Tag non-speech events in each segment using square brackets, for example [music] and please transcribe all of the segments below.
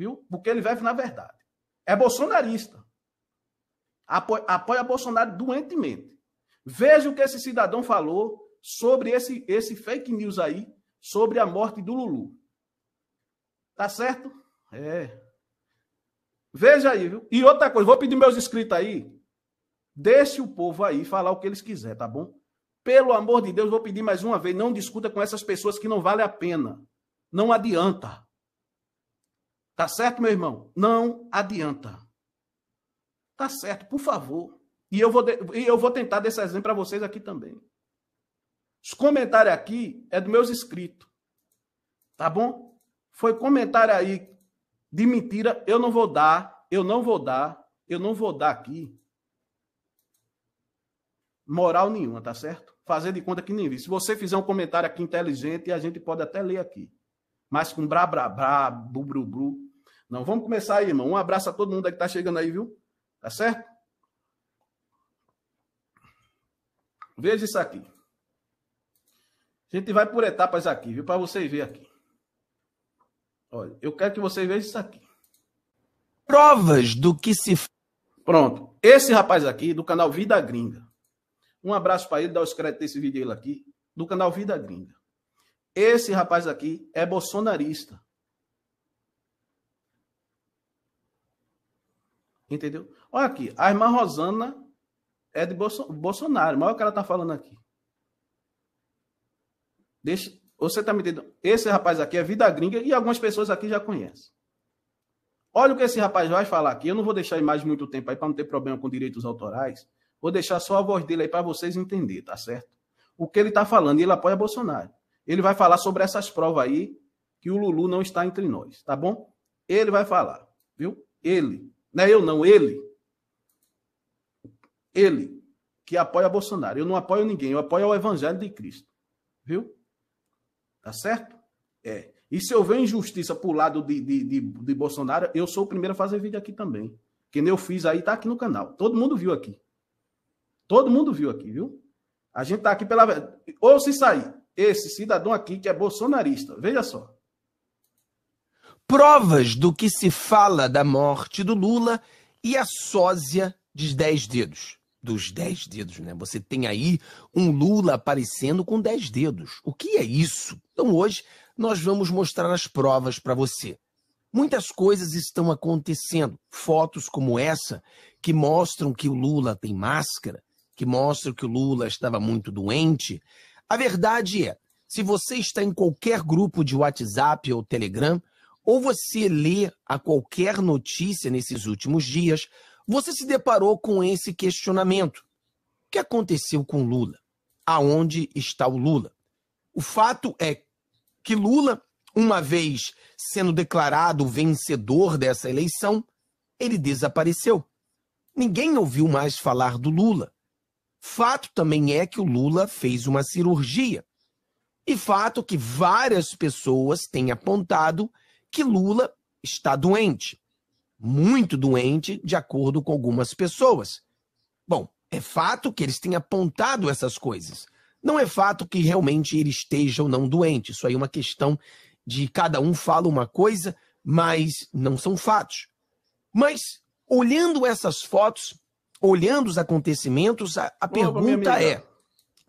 viu? Porque ele vive na verdade. É bolsonarista. Apoia, apoia Bolsonaro doentemente. Veja o que esse cidadão falou sobre esse, esse fake news aí, sobre a morte do Lulu. Tá certo? É. Veja aí, viu? E outra coisa, vou pedir meus inscritos aí. Deixe o povo aí falar o que eles quiser, tá bom? Pelo amor de Deus, vou pedir mais uma vez, não discuta com essas pessoas que não vale a pena. Não adianta. Tá certo, meu irmão? Não adianta. Tá certo, por favor. E eu vou, de... e eu vou tentar desse exemplo para vocês aqui também. Os comentários aqui é dos meus inscritos. Tá bom? Foi comentário aí de mentira. Eu não vou dar, eu não vou dar, eu não vou dar aqui moral nenhuma, tá certo? Fazer de conta que nem vi. Se você fizer um comentário aqui inteligente, a gente pode até ler aqui. Mas com brá, brá, brá, bu, bru, bru, não, vamos começar aí, irmão. Um abraço a todo mundo que está chegando aí, viu? Tá certo? Veja isso aqui. A gente vai por etapas aqui, viu? Para vocês verem aqui. Olha, eu quero que vocês vejam isso aqui. Provas do que se. Pronto. Esse rapaz aqui, do canal Vida Gringa. Um abraço para ele, dá os créditos desse vídeo aqui, do canal Vida Gringa. Esse rapaz aqui é bolsonarista. Entendeu? Olha aqui, a irmã Rosana é de Bolsonaro, mas olha o que ela tá falando aqui. Deixa, você tá me entendendo? Esse rapaz aqui é vida gringa e algumas pessoas aqui já conhecem. Olha o que esse rapaz vai falar aqui. Eu não vou deixar a imagem muito tempo aí para não ter problema com direitos autorais. Vou deixar só a voz dele aí para vocês entenderem, tá certo? O que ele tá falando, e ele apoia Bolsonaro. Ele vai falar sobre essas provas aí que o Lulu não está entre nós, tá bom? Ele vai falar, viu? Ele, não é eu, não, ele. Ele que apoia Bolsonaro. Eu não apoio ninguém, eu apoio o Evangelho de Cristo. Viu? Tá certo? É. E se eu ver injustiça pro lado de, de, de, de Bolsonaro, eu sou o primeiro a fazer vídeo aqui também. Que nem eu fiz aí, tá aqui no canal. Todo mundo viu aqui. Todo mundo viu aqui, viu? A gente tá aqui pela. Ou se sair esse cidadão aqui que é bolsonarista, veja só provas do que se fala da morte do Lula e a sósia dos dez dedos. Dos dez dedos, né? Você tem aí um Lula aparecendo com dez dedos. O que é isso? Então hoje nós vamos mostrar as provas para você. Muitas coisas estão acontecendo. Fotos como essa que mostram que o Lula tem máscara, que mostram que o Lula estava muito doente. A verdade é, se você está em qualquer grupo de WhatsApp ou Telegram, ou você lê a qualquer notícia nesses últimos dias, você se deparou com esse questionamento. O que aconteceu com Lula? Aonde está o Lula? O fato é que Lula, uma vez sendo declarado vencedor dessa eleição, ele desapareceu. Ninguém ouviu mais falar do Lula. Fato também é que o Lula fez uma cirurgia. E fato que várias pessoas têm apontado que Lula está doente, muito doente, de acordo com algumas pessoas. Bom, é fato que eles têm apontado essas coisas. Não é fato que realmente ele esteja ou não doente. Isso aí é uma questão de cada um fala uma coisa, mas não são fatos. Mas, olhando essas fotos, olhando os acontecimentos, a, a pergunta é: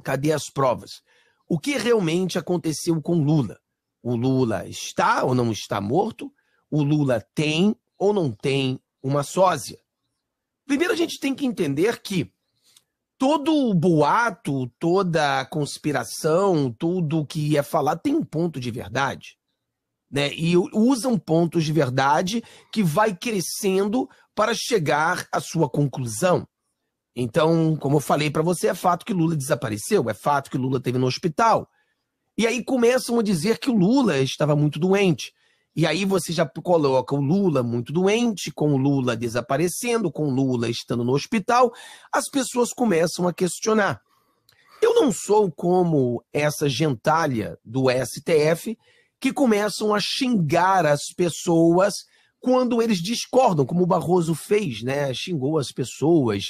cadê as provas? O que realmente aconteceu com Lula? O Lula está ou não está morto? O Lula tem ou não tem uma sósia? Primeiro a gente tem que entender que todo o boato, toda a conspiração, tudo que é falado tem um ponto de verdade. Né? E usam pontos de verdade que vai crescendo para chegar à sua conclusão. Então, como eu falei para você, é fato que Lula desapareceu, é fato que Lula teve no hospital, e aí começam a dizer que o Lula estava muito doente. E aí você já coloca o Lula muito doente, com o Lula desaparecendo, com o Lula estando no hospital, as pessoas começam a questionar. Eu não sou como essa gentalha do STF que começam a xingar as pessoas quando eles discordam, como o Barroso fez, né? Xingou as pessoas,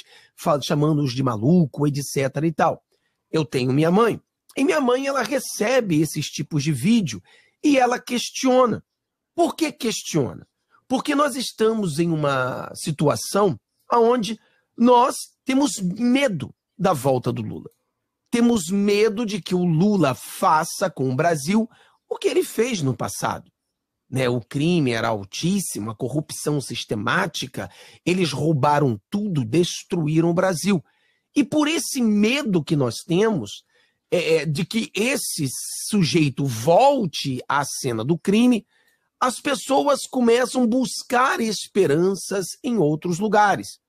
chamando-os de maluco, etc e tal. Eu tenho minha mãe. E minha mãe, ela recebe esses tipos de vídeo e ela questiona. Por que questiona? Porque nós estamos em uma situação onde nós temos medo da volta do Lula. Temos medo de que o Lula faça com o Brasil o que ele fez no passado. Né? O crime era altíssimo, a corrupção sistemática, eles roubaram tudo, destruíram o Brasil. E por esse medo que nós temos, é, é, de que esse sujeito volte à cena do crime, as pessoas começam a buscar esperanças em outros lugares.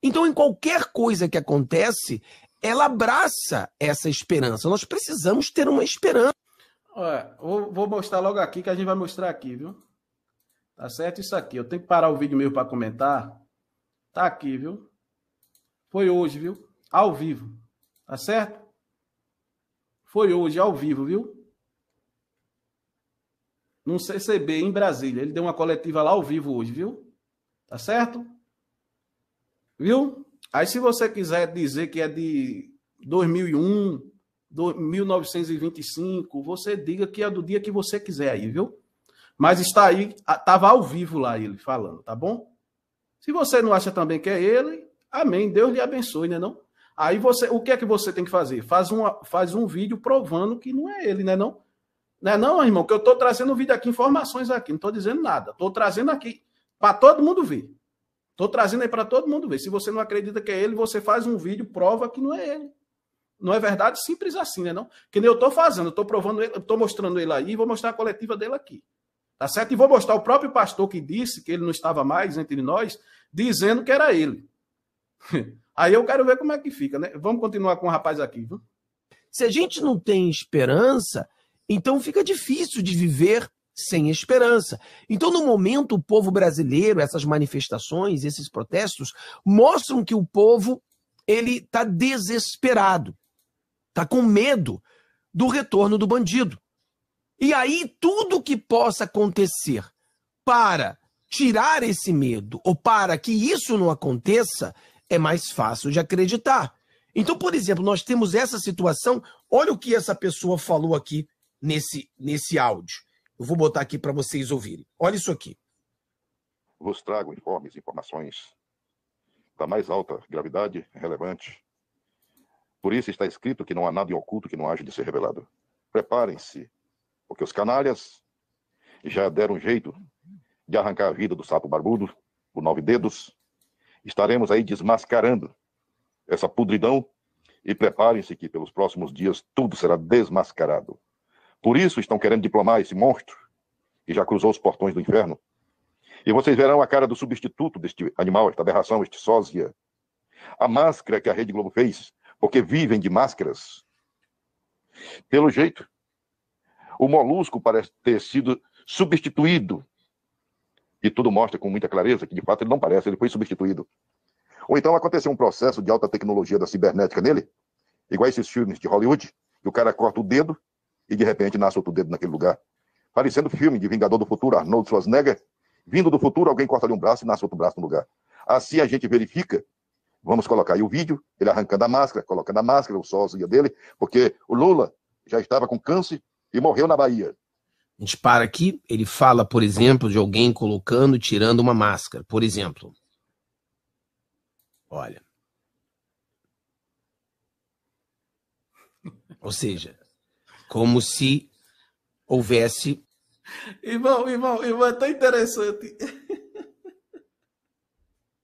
Então, em qualquer coisa que acontece, ela abraça essa esperança. Nós precisamos ter uma esperança. Olha, vou mostrar logo aqui, que a gente vai mostrar aqui, viu? Tá certo isso aqui. Eu tenho que parar o vídeo meu para comentar. Tá aqui, viu? Foi hoje, viu? Ao vivo. Tá certo? Foi hoje, ao vivo, viu? Num CCB em Brasília. Ele deu uma coletiva lá ao vivo hoje, viu? Tá certo? Viu? Aí, se você quiser dizer que é de 2001, 1925, você diga que é do dia que você quiser aí, viu? Mas está aí, estava ao vivo lá ele falando, tá bom? Se você não acha também que é ele, amém. Deus lhe abençoe, né não? Aí você, o que é que você tem que fazer? Faz, uma, faz um vídeo provando que não é ele, né não? Né não, irmão? Que eu estou trazendo vídeo aqui, informações aqui, não estou dizendo nada. Estou trazendo aqui para todo mundo ver. Estou trazendo aí para todo mundo ver. Se você não acredita que é ele, você faz um vídeo, prova que não é ele. Não é verdade? Simples assim, né não? Que nem eu estou fazendo, estou provando, estou mostrando ele aí, vou mostrar a coletiva dele aqui. Tá certo? E vou mostrar o próprio pastor que disse que ele não estava mais entre nós, dizendo que era ele. [laughs] Aí eu quero ver como é que fica, né? Vamos continuar com o rapaz aqui, viu? Se a gente não tem esperança, então fica difícil de viver sem esperança. Então, no momento, o povo brasileiro, essas manifestações, esses protestos, mostram que o povo ele está desesperado, está com medo do retorno do bandido. E aí, tudo que possa acontecer para tirar esse medo ou para que isso não aconteça é mais fácil de acreditar. Então, por exemplo, nós temos essa situação. Olha o que essa pessoa falou aqui nesse, nesse áudio. Eu vou botar aqui para vocês ouvirem. Olha isso aqui. Vos trago informes, informações da mais alta gravidade relevante. Por isso está escrito que não há nada em oculto que não haja de ser revelado. Preparem-se, porque os canalhas já deram jeito de arrancar a vida do sapo barbudo, do nove dedos, Estaremos aí desmascarando essa podridão e preparem-se que pelos próximos dias tudo será desmascarado. Por isso estão querendo diplomar esse monstro que já cruzou os portões do inferno. E vocês verão a cara do substituto deste animal, esta aberração, este sósia. A máscara que a Rede Globo fez, porque vivem de máscaras. Pelo jeito, o molusco parece ter sido substituído e tudo mostra com muita clareza que, de fato, ele não parece, ele foi substituído. Ou então aconteceu um processo de alta tecnologia da cibernética nele, igual esses filmes de Hollywood, que o cara corta o dedo e, de repente, nasce outro dedo naquele lugar. Parecendo filme de Vingador do Futuro, Arnold Schwarzenegger, vindo do futuro, alguém corta ali um braço e nasce outro braço no lugar. Assim a gente verifica Vamos colocar aí o vídeo, ele arrancando a máscara, colocando a máscara, o sósia dele, porque o Lula já estava com câncer e morreu na Bahia. A gente para aqui, ele fala, por exemplo, de alguém colocando e tirando uma máscara, por exemplo. Olha. Ou seja, como se houvesse. Irmão, irmão, irmão, é tão interessante.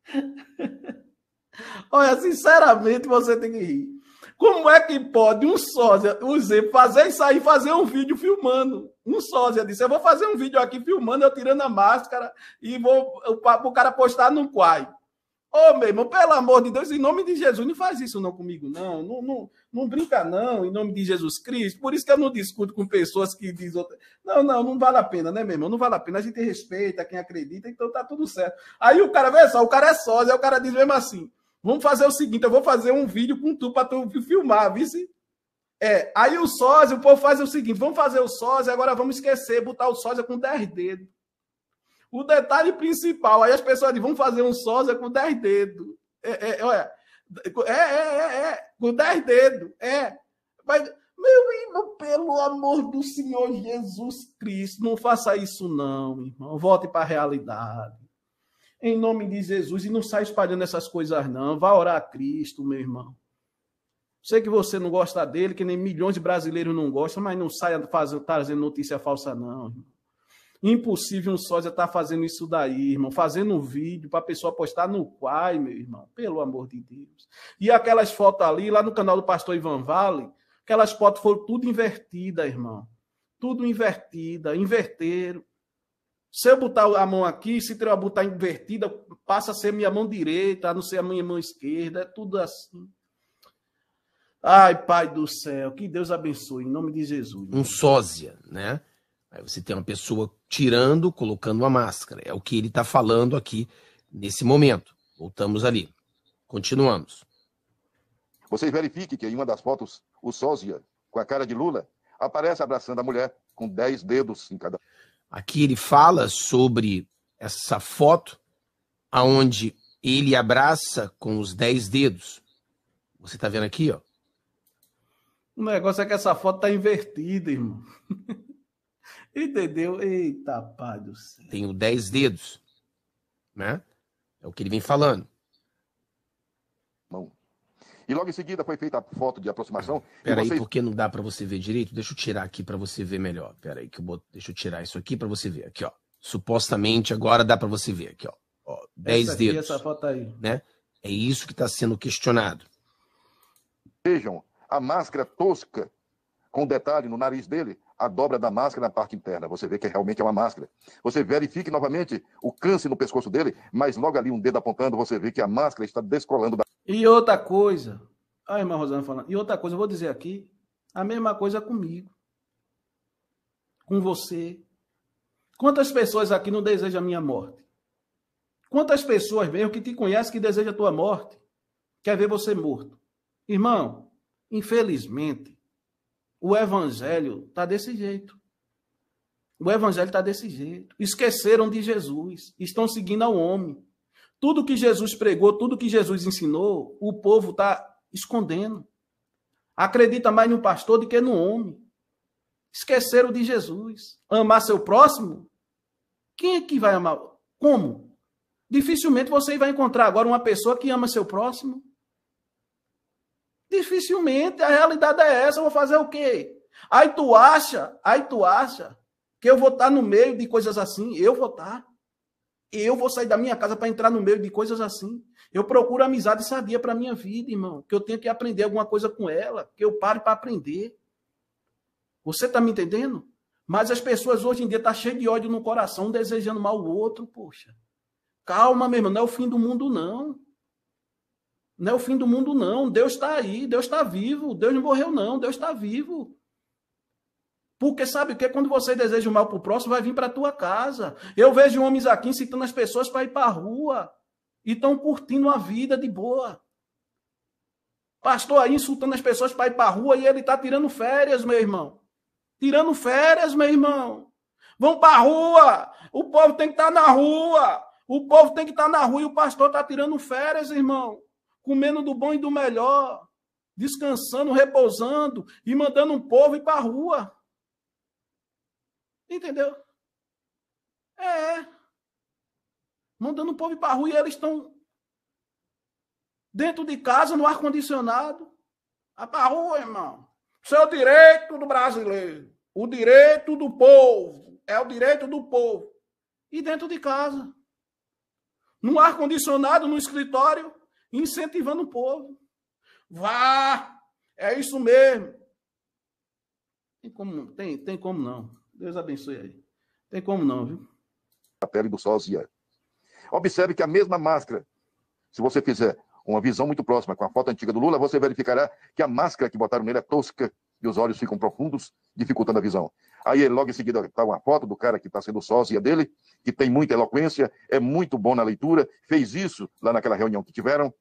[laughs] Olha, sinceramente, você tem que rir. Como é que pode um sósia, o Z, fazer isso aí, fazer um vídeo filmando? Um sósia disse: Eu vou fazer um vídeo aqui filmando, eu tirando a máscara e vou o cara postar no Quai. Ô, oh, meu irmão, pelo amor de Deus, em nome de Jesus, não faz isso não comigo, não. Não, não, não brinca, não, em nome de Jesus Cristo. Por isso que eu não discuto com pessoas que dizem. Outra... Não, não, não vale a pena, né, meu irmão? Não vale a pena. A gente respeita quem acredita, então tá tudo certo. Aí o cara, vê só, o cara é sósia, o cara diz mesmo assim. Vamos fazer o seguinte: eu vou fazer um vídeo com tu para tu filmar, vice. É, aí o sósia, o povo faz o seguinte: vamos fazer o sósia, agora vamos esquecer, botar o sósia com 10 dedos. O detalhe principal, aí as pessoas dizem, vamos fazer um sósia com 10 dedos. É, é, olha, é, é, é, é, com 10 dedos, é. Mas, meu irmão, pelo amor do Senhor Jesus Cristo, não faça isso não, irmão. Volte para a realidade em nome de Jesus e não sai espalhando essas coisas, não. Vá orar a Cristo, meu irmão. Sei que você não gosta dele, que nem milhões de brasileiros não gostam, mas não saia fazendo, trazendo notícia falsa, não. Irmão. Impossível um já estar tá fazendo isso daí, irmão. Fazendo um vídeo para a pessoa postar no Quai, meu irmão. Pelo amor de Deus. E aquelas fotos ali, lá no canal do pastor Ivan Vale, aquelas fotos foram tudo invertidas, irmão. Tudo invertida, inverteram. Se eu botar a mão aqui, se eu botar invertida, passa a ser minha mão direita, a não ser a minha mão esquerda, é tudo assim. Ai, Pai do céu, que Deus abençoe, em nome de Jesus. Um sósia, né? Aí você tem uma pessoa tirando, colocando uma máscara. É o que ele está falando aqui nesse momento. Voltamos ali. Continuamos. Vocês verifiquem que em uma das fotos, o sósia, com a cara de Lula, aparece abraçando a mulher com 10 dedos em cada. Aqui ele fala sobre essa foto aonde ele abraça com os dez dedos. Você está vendo aqui, ó? O negócio é que essa foto tá invertida, irmão. [laughs] Entendeu? Eita, pai do céu. Tem o dez dedos, né? É o que ele vem falando. E logo em seguida foi feita a foto de aproximação. Peraí, vocês... porque não dá para você ver direito? Deixa eu tirar aqui para você ver melhor. Peraí, que eu deixa eu tirar isso aqui para você ver. Aqui, ó. Supostamente agora dá para você ver aqui, ó. ó dez dedos. Essa foto aí. Né? É isso que está sendo questionado. Vejam, a máscara tosca, com detalhe no nariz dele, a dobra da máscara na parte interna. Você vê que é realmente é uma máscara. Você verifique novamente o câncer no pescoço dele, mas logo ali um dedo apontando, você vê que a máscara está descolando da. E outra coisa, a irmã Rosana falando, e outra coisa, eu vou dizer aqui, a mesma coisa comigo, com você. Quantas pessoas aqui não desejam a minha morte? Quantas pessoas mesmo que te conhecem que desejam a tua morte? Quer ver você morto? Irmão, infelizmente, o evangelho está desse jeito. O evangelho está desse jeito. Esqueceram de Jesus, estão seguindo ao homem. Tudo que Jesus pregou, tudo que Jesus ensinou, o povo está escondendo. Acredita mais no pastor do que no homem. Esqueceram de Jesus. Amar seu próximo? Quem é que vai amar? Como? Dificilmente você vai encontrar agora uma pessoa que ama seu próximo. Dificilmente a realidade é essa. Eu vou fazer o quê? Aí tu acha, aí tu acha que eu vou estar no meio de coisas assim. Eu vou estar eu vou sair da minha casa para entrar no meio de coisas assim. Eu procuro amizade sabia para minha vida, irmão, que eu tenho que aprender alguma coisa com ela, que eu pare para aprender. Você está me entendendo? Mas as pessoas hoje em dia estão tá cheias de ódio no coração, desejando mal o outro, poxa. Calma, meu irmão, não é o fim do mundo, não. Não é o fim do mundo, não. Deus está aí, Deus está vivo. Deus não morreu, não. Deus está vivo. Porque sabe o que? Quando você deseja o mal para o próximo, vai vir para a tua casa. Eu vejo homens aqui incitando as pessoas para ir para a rua e estão curtindo a vida de boa. Pastor aí insultando as pessoas para ir para a rua e ele está tirando férias, meu irmão. Tirando férias, meu irmão. Vão para a rua. O povo tem que estar tá na rua. O povo tem que estar tá na rua e o pastor está tirando férias, irmão. Comendo do bom e do melhor. Descansando, repousando e mandando um povo ir para a rua. Entendeu? É. Mandando o povo para a rua e eles estão dentro de casa, no ar-condicionado. A ah, pra a rua, irmão. Isso é o direito do brasileiro. O direito do povo. É o direito do povo. E dentro de casa. No ar-condicionado, no escritório, incentivando o povo. Vá! É isso mesmo. Tem como, tem, tem como não. Deus abençoe aí. Tem como não, viu? A pele do sozinha. Observe que a mesma máscara, se você fizer uma visão muito próxima com a foto antiga do Lula, você verificará que a máscara que botaram nele é tosca e os olhos ficam profundos, dificultando a visão. Aí, logo em seguida, está uma foto do cara que está sendo sósia dele, que tem muita eloquência, é muito bom na leitura, fez isso lá naquela reunião que tiveram,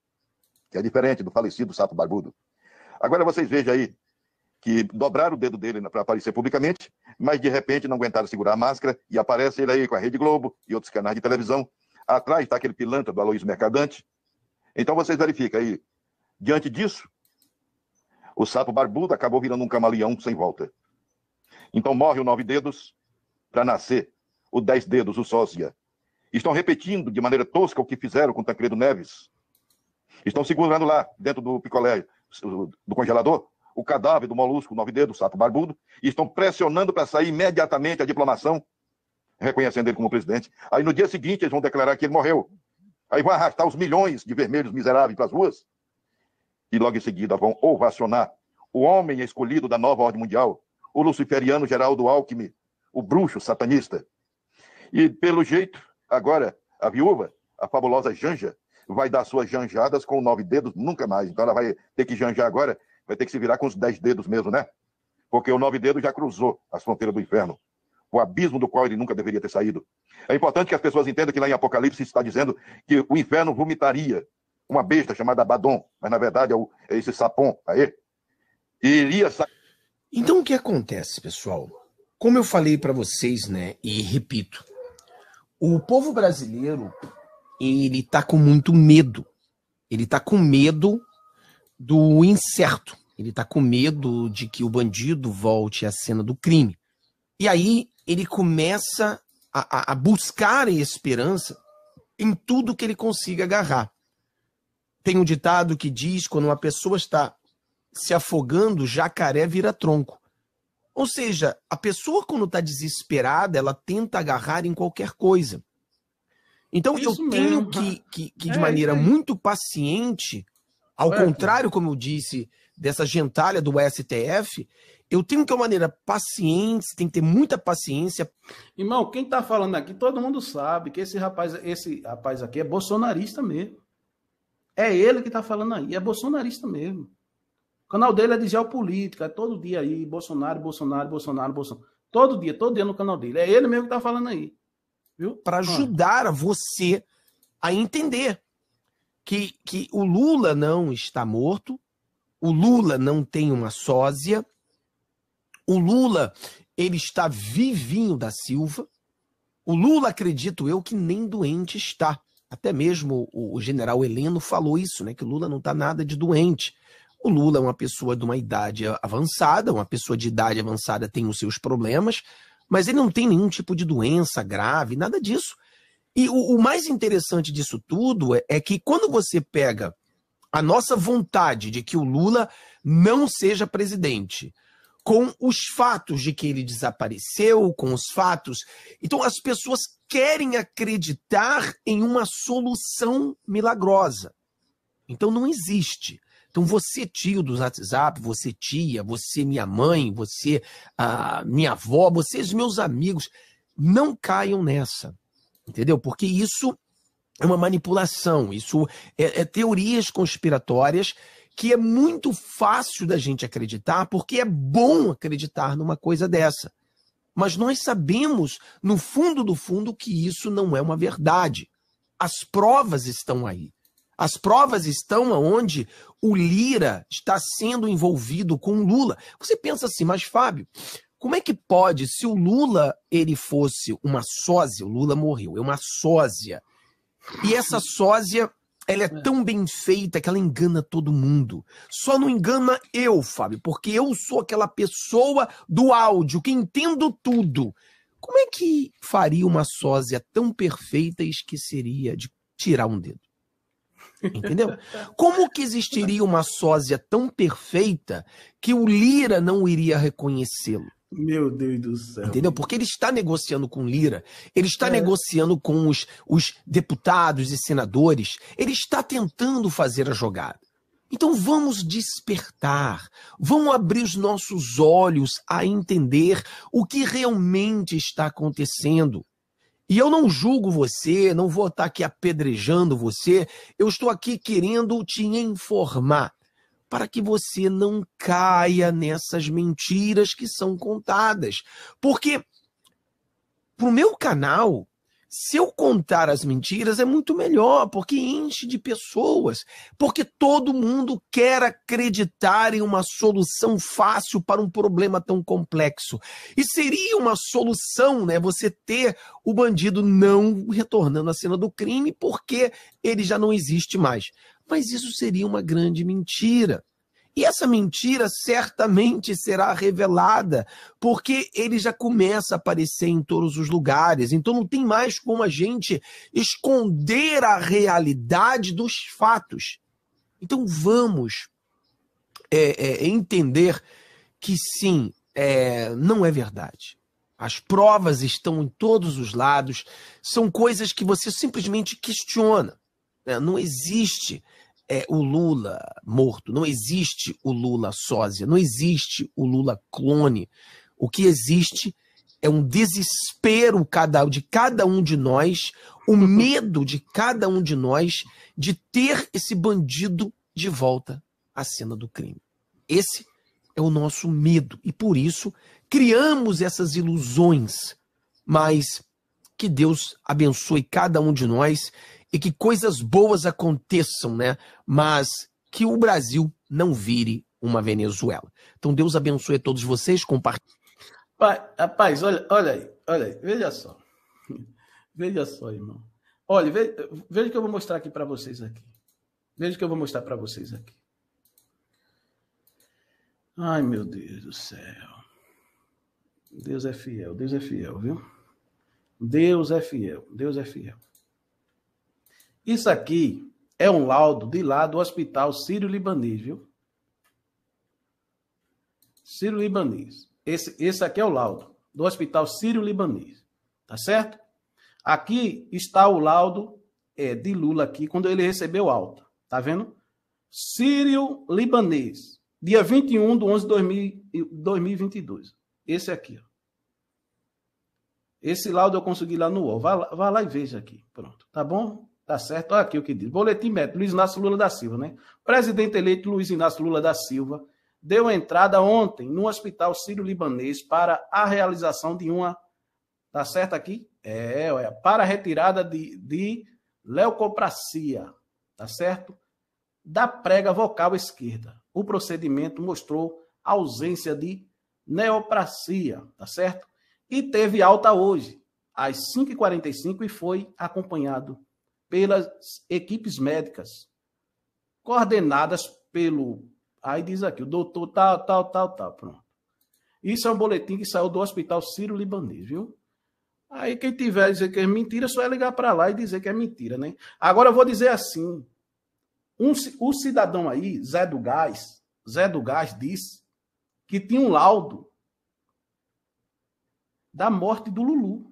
que é diferente do falecido Sato Barbudo. Agora vocês vejam aí que dobraram o dedo dele para aparecer publicamente, mas de repente não aguentaram segurar a máscara e aparece ele aí com a Rede Globo e outros canais de televisão. Atrás está aquele pilantra do Aloysio Mercadante. Então vocês verificam aí, diante disso, o sapo barbudo acabou virando um camaleão sem volta. Então morre o nove dedos para nascer o dez dedos, o sósia. Estão repetindo de maneira tosca o que fizeram com o Tancredo Neves. Estão segurando lá, dentro do picolé, do congelador, o cadáver do molusco, nove dedos, sapo barbudo, e estão pressionando para sair imediatamente a diplomação, reconhecendo ele como presidente. Aí no dia seguinte eles vão declarar que ele morreu. Aí vão arrastar os milhões de vermelhos miseráveis para as ruas. E logo em seguida vão ovacionar o homem escolhido da nova ordem mundial, o luciferiano Geraldo Alckmin, o bruxo satanista. E pelo jeito, agora a viúva, a fabulosa Janja, vai dar suas janjadas com nove dedos nunca mais. Então ela vai ter que janjar agora vai ter que se virar com os dez dedos mesmo, né? Porque o nove dedos já cruzou as fronteiras do inferno, o abismo do qual ele nunca deveria ter saído. É importante que as pessoas entendam que lá em Apocalipse está dizendo que o inferno vomitaria uma besta chamada Abaddon, mas na verdade é, o, é esse sapão aí. E iria sair. Então o que acontece, pessoal? Como eu falei para vocês, né, e repito, o povo brasileiro ele tá com muito medo. Ele tá com medo do incerto. Ele está com medo de que o bandido volte à cena do crime. E aí ele começa a, a, a buscar esperança em tudo que ele consiga agarrar. Tem um ditado que diz: quando uma pessoa está se afogando, jacaré vira tronco. Ou seja, a pessoa, quando está desesperada, ela tenta agarrar em qualquer coisa. Então, Isso eu tenho que, que, que de é, maneira é. muito paciente, ao é, contrário, como eu disse, dessa gentalha do STF, eu tenho que ter uma maneira paciente, tem que ter muita paciência. Irmão, quem está falando aqui, todo mundo sabe que esse rapaz, esse rapaz aqui é bolsonarista mesmo. É ele que está falando aí, é bolsonarista mesmo. O canal dele é de geopolítica, é todo dia aí, Bolsonaro, Bolsonaro, Bolsonaro, Bolsonaro. Todo dia, todo dia no canal dele. É ele mesmo que está falando aí. Viu? Para ah. ajudar ah. você a entender que, que o Lula não está morto, o Lula não tem uma sósia, o Lula ele está vivinho da Silva. O Lula, acredito eu, que nem doente está. Até mesmo o general Heleno falou isso, né? Que o Lula não está nada de doente. O Lula é uma pessoa de uma idade avançada, uma pessoa de idade avançada tem os seus problemas, mas ele não tem nenhum tipo de doença grave, nada disso. E o, o mais interessante disso tudo é, é que quando você pega a nossa vontade de que o Lula não seja presidente, com os fatos de que ele desapareceu, com os fatos. Então as pessoas querem acreditar em uma solução milagrosa. Então não existe. Então você tio do WhatsApp, você tia, você minha mãe, você a minha avó, vocês meus amigos, não caiam nessa. Entendeu? Porque isso é uma manipulação, isso é, é teorias conspiratórias que é muito fácil da gente acreditar, porque é bom acreditar numa coisa dessa. Mas nós sabemos, no fundo do fundo, que isso não é uma verdade. As provas estão aí. As provas estão aonde o Lira está sendo envolvido com Lula. Você pensa assim, mas Fábio, como é que pode, se o Lula ele fosse uma sósia, o Lula morreu, é uma sósia. E essa sósia, ela é, é tão bem feita que ela engana todo mundo. Só não engana eu, Fábio, porque eu sou aquela pessoa do áudio que entendo tudo. Como é que faria uma sósia tão perfeita e esqueceria de tirar um dedo? Entendeu? Como que existiria uma sósia tão perfeita que o Lira não iria reconhecê-lo? Meu Deus do céu. Entendeu? Porque ele está negociando com Lira, ele está é. negociando com os, os deputados e senadores, ele está tentando fazer a jogada. Então vamos despertar, vamos abrir os nossos olhos a entender o que realmente está acontecendo. E eu não julgo você, não vou estar aqui apedrejando você, eu estou aqui querendo te informar para que você não caia nessas mentiras que são contadas. Porque para o meu canal, se eu contar as mentiras é muito melhor, porque enche de pessoas, porque todo mundo quer acreditar em uma solução fácil para um problema tão complexo. E seria uma solução, né, você ter o bandido não retornando à cena do crime, porque ele já não existe mais. Mas isso seria uma grande mentira. E essa mentira certamente será revelada, porque ele já começa a aparecer em todos os lugares. Então não tem mais como a gente esconder a realidade dos fatos. Então vamos é, é, entender que sim, é, não é verdade. As provas estão em todos os lados, são coisas que você simplesmente questiona. Né? Não existe é, o Lula morto, não existe o Lula sósia, não existe o Lula clone. O que existe é um desespero cada, de cada um de nós, o [laughs] medo de cada um de nós de ter esse bandido de volta à cena do crime. Esse é o nosso medo e por isso criamos essas ilusões. Mas que Deus abençoe cada um de nós e que coisas boas aconteçam, né? Mas que o Brasil não vire uma Venezuela. Então Deus abençoe a todos vocês, compartilhe. Rapaz, olha, olha aí, olha aí, veja só. Veja só, irmão. Olha, veja, veja que eu vou mostrar aqui para vocês aqui. Veja que eu vou mostrar para vocês aqui. Ai, meu Deus do céu. Deus é fiel, Deus é fiel, viu? Deus é fiel, Deus é fiel. Isso aqui é um laudo de lá do Hospital Sírio-Libanês, viu? Sírio-Libanês. Esse, esse aqui é o laudo do Hospital Sírio-Libanês, tá certo? Aqui está o laudo é, de Lula aqui, quando ele recebeu alta, tá vendo? Sírio-Libanês, dia 21 de 11 de 2022. Esse aqui, ó. Esse laudo eu consegui lá no UOL. vá lá e veja aqui. Pronto, tá bom? Tá certo? Olha aqui o que diz. Boletim médico, Luiz Inácio Lula da Silva, né? Presidente eleito Luiz Inácio Lula da Silva deu entrada ontem no Hospital Sírio-Libanês para a realização de uma. Tá certo aqui? É, olha, para a retirada de, de leucopracia, tá certo? Da prega vocal esquerda. O procedimento mostrou ausência de neopracia, tá certo? E teve alta hoje, às 5h45, e foi acompanhado pelas equipes médicas, coordenadas pelo. Aí diz aqui, o doutor tal, tal, tal, tal. Pronto. Isso é um boletim que saiu do Hospital Ciro libanês viu? Aí quem tiver dizer que é mentira, só é ligar para lá e dizer que é mentira, né? Agora eu vou dizer assim. Um, o cidadão aí, Zé do Gás, Zé do Gás disse que tinha um laudo da morte do Lulu.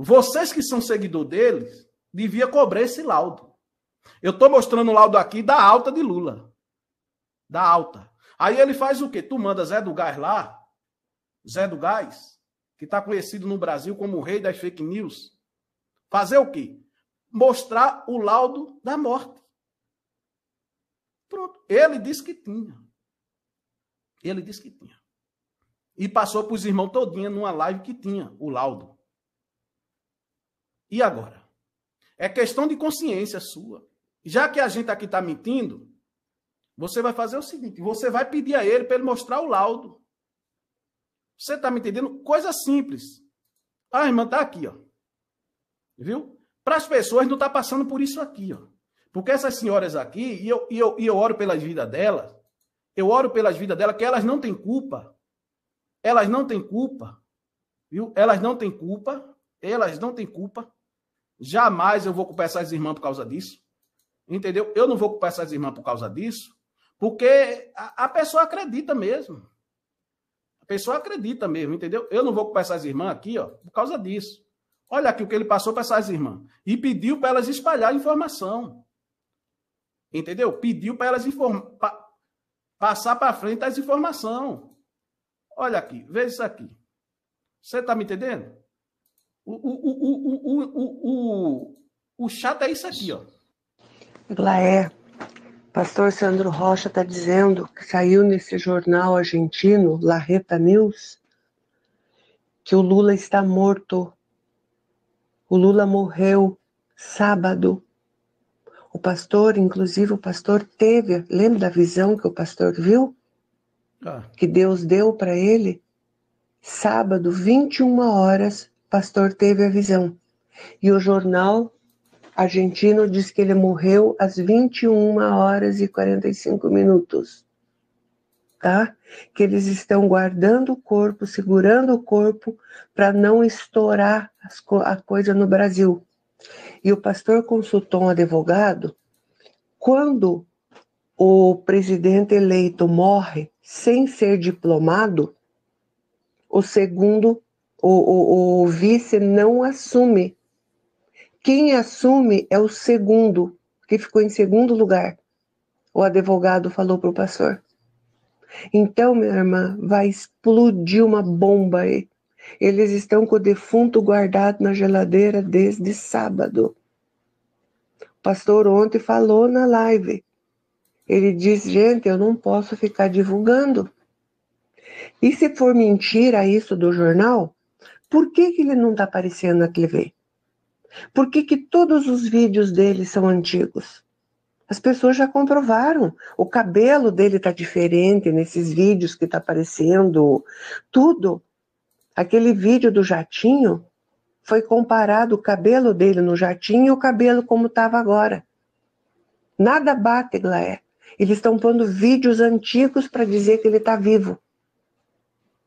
Vocês que são seguidor deles, devia cobrar esse laudo. Eu estou mostrando o laudo aqui da alta de Lula. Da alta. Aí ele faz o quê? Tu manda Zé do Gás lá, Zé do Gás, que está conhecido no Brasil como o rei das fake news, fazer o quê? Mostrar o laudo da morte. Pronto. Ele disse que tinha. Ele disse que tinha. E passou para os irmãos todinha numa live que tinha o laudo. E agora? É questão de consciência sua. Já que a gente aqui está mentindo, você vai fazer o seguinte: você vai pedir a ele para ele mostrar o laudo. Você está me entendendo? Coisa simples. A ah, irmã está aqui, ó. Viu? Para as pessoas não estar tá passando por isso aqui, ó. Porque essas senhoras aqui, e eu, e eu, e eu oro pelas vidas delas, eu oro pelas vidas delas, que elas não têm culpa. Elas não têm culpa. Viu? Elas não têm culpa. Elas não têm culpa. Jamais eu vou culpar essas irmãs por causa disso. Entendeu? Eu não vou culpar essas irmãs por causa disso, porque a, a pessoa acredita mesmo. A pessoa acredita mesmo, entendeu? Eu não vou culpar essas irmãs aqui, ó, por causa disso. Olha aqui o que ele passou para essas irmãs. E pediu para elas espalhar informação. Entendeu? Pediu para elas informar, pa... passar para frente as informações. Olha aqui, veja isso aqui. Você está me entendendo? O, o, o, o, o, o, o chato é isso aqui, ó. Glaé, pastor Sandro Rocha está dizendo que saiu nesse jornal argentino, La Reta News, que o Lula está morto. O Lula morreu sábado. O pastor, inclusive, o pastor teve, lembra da visão que o pastor viu? Ah. Que Deus deu para ele? Sábado, 21 horas, pastor teve a visão. E o jornal argentino diz que ele morreu às 21 horas e 45 minutos. Tá? Que eles estão guardando o corpo, segurando o corpo, para não estourar co a coisa no Brasil. E o pastor consultou um advogado. Quando o presidente eleito morre sem ser diplomado, o segundo o, o, o vice não assume. Quem assume é o segundo, que ficou em segundo lugar. O advogado falou para o pastor. Então, minha irmã, vai explodir uma bomba aí. Eles estão com o defunto guardado na geladeira desde sábado. O pastor ontem falou na live. Ele disse: gente, eu não posso ficar divulgando. E se for mentira isso do jornal, por que, que ele não está aparecendo na TV? Por que, que todos os vídeos dele são antigos? As pessoas já comprovaram. O cabelo dele está diferente nesses vídeos que está aparecendo. Tudo. Aquele vídeo do jatinho foi comparado o cabelo dele no jatinho e o cabelo como estava agora. Nada bate, Glaé. Eles estão pondo vídeos antigos para dizer que ele está vivo.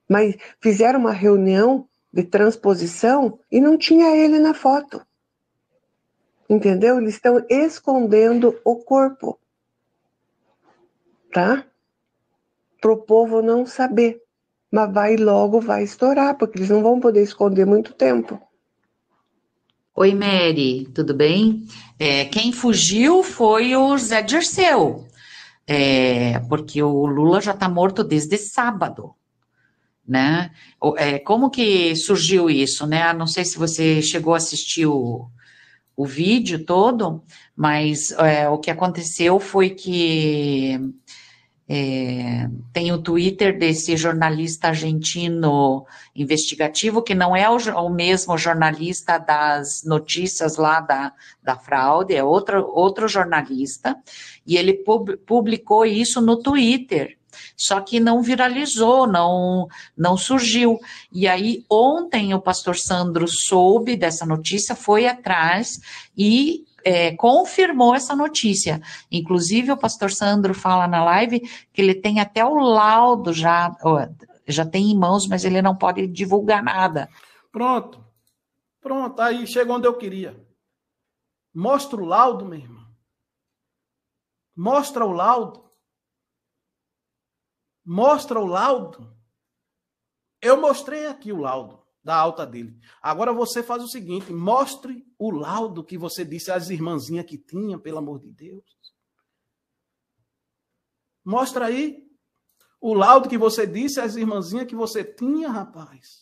Mas fizeram uma reunião de transposição e não tinha ele na foto. Entendeu? Eles estão escondendo o corpo. Tá? Pro povo não saber. Mas vai logo, vai estourar, porque eles não vão poder esconder muito tempo. Oi, Mary, tudo bem? É, quem fugiu foi o Zé Dirceu, é, porque o Lula já está morto desde sábado né? É, como que surgiu isso, né? Não sei se você chegou a assistir o, o vídeo todo, mas é, o que aconteceu foi que é, tem o Twitter desse jornalista argentino investigativo, que não é o, o mesmo jornalista das notícias lá da, da fraude, é outro, outro jornalista, e ele pub, publicou isso no Twitter só que não viralizou, não, não surgiu. E aí, ontem, o pastor Sandro soube dessa notícia, foi atrás e é, confirmou essa notícia. Inclusive, o pastor Sandro fala na live que ele tem até o laudo já, já tem em mãos, mas ele não pode divulgar nada. Pronto. Pronto, aí chega onde eu queria. Mostra o laudo, meu irmão. Mostra o laudo mostra o laudo. Eu mostrei aqui o laudo da alta dele. Agora você faz o seguinte: mostre o laudo que você disse às irmãzinhas que tinha, pelo amor de Deus. Mostra aí o laudo que você disse às irmãzinhas que você tinha, rapaz.